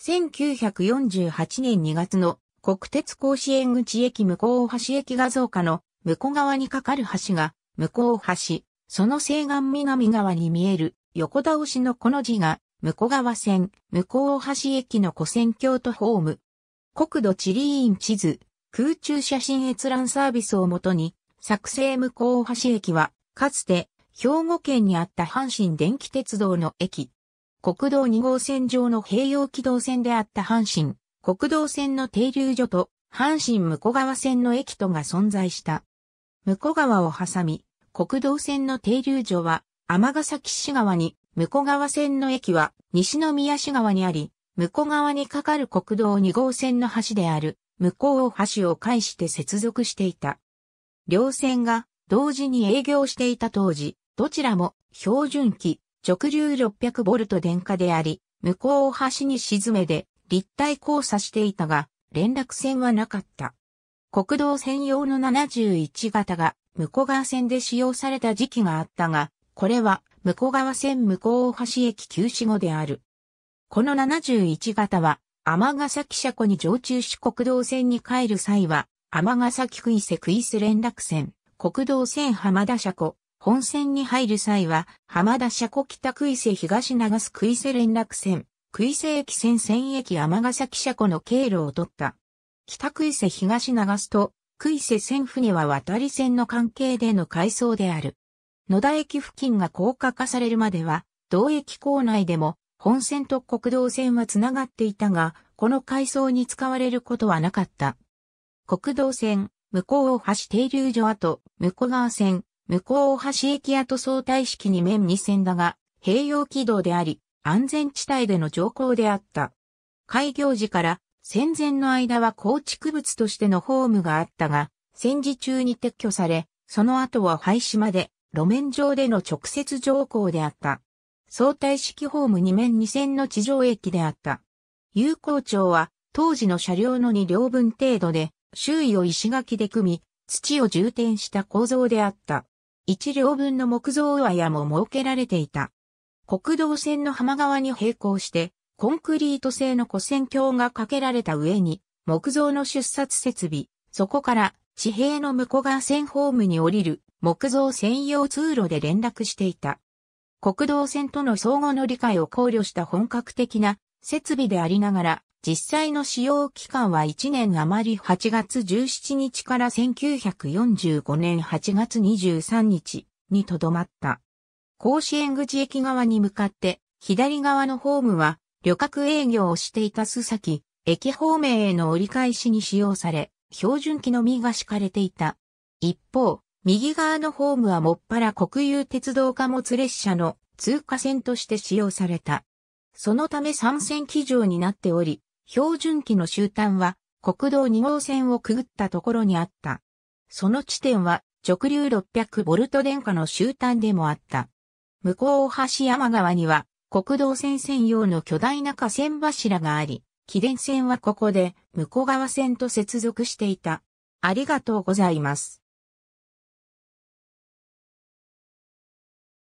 1948年2月の国鉄甲子園口駅向こう橋駅画像下の向こう側に架かる橋が向こう橋、その西岸南側に見える横倒しのこの字が向こう側線向こう橋駅の古線橋とホーム。国土地理院地図、空中写真閲覧サービスをもとに作成向こう橋駅はかつて兵庫県にあった阪神電気鉄道の駅。国道2号線上の併用軌道線であった阪神、国道線の停留所と、阪神向川線の駅とが存在した。向川を挟み、国道線の停留所は、尼崎市側に、向川線の駅は、西宮市側にあり、向川に架かる国道2号線の橋である、向こう橋を介して接続していた。両線が同時に営業していた当時、どちらも標準期直流600ボルト電化であり、向こうを端に沈めで立体交差していたが、連絡線はなかった。国道専用の71型が向こう側線で使用された時期があったが、これは向こう側線向こう大橋駅休止後である。この71型は、天ヶ崎車庫に常駐し国道線に帰る際は、天ヶ崎区伊勢区伊勢連絡線、国道線浜田車庫、本線に入る際は、浜田車庫北区伊勢東長す、区伊勢連絡線、区伊勢駅線線駅尼崎車庫の経路を取った。北区伊勢東長すと区伊勢線船は渡り線の関係での改装である。野田駅付近が高架化されるまでは、同駅構内でも本線と国道線はつながっていたが、この改装に使われることはなかった。国道線、向こう大橋停留所跡、向こう川線、向こう大橋駅跡相対式に面2線だが、併用軌道であり、安全地帯での乗降であった。開業時から戦前の間は構築物としてのホームがあったが、戦時中に撤去され、その後は廃止まで路面上での直接乗降であった。相対式ホーム2面2線の地上駅であった。有効町は当時の車両の2両分程度で、周囲を石垣で組み、土を充填した構造であった。1両分の木造上屋も設けられていた。国道線の浜側に並行して、コンクリート製の古線橋が架けられた上に、木造の出札設備、そこから地平の向こう側線ホームに降りる木造専用通路で連絡していた。国道線との相互の理解を考慮した本格的な設備でありながら、実際の使用期間は1年余り8月17日から1945年8月23日にとどまった。甲子園口駅側に向かって左側のホームは旅客営業をしていた須崎駅方面への折り返しに使用され、標準機のみが敷かれていた。一方、右側のホームはもっぱら国有鉄道貨物列車の通過線として使用された。そのため参戦機場になっており、標準機の終端は国道2号線をくぐったところにあった。その地点は直流600ボルト電化の終端でもあった。向こう大橋山川には国道線専用の巨大な河川柱があり、貴電線はここで向こう側線と接続していた。ありがとうございます。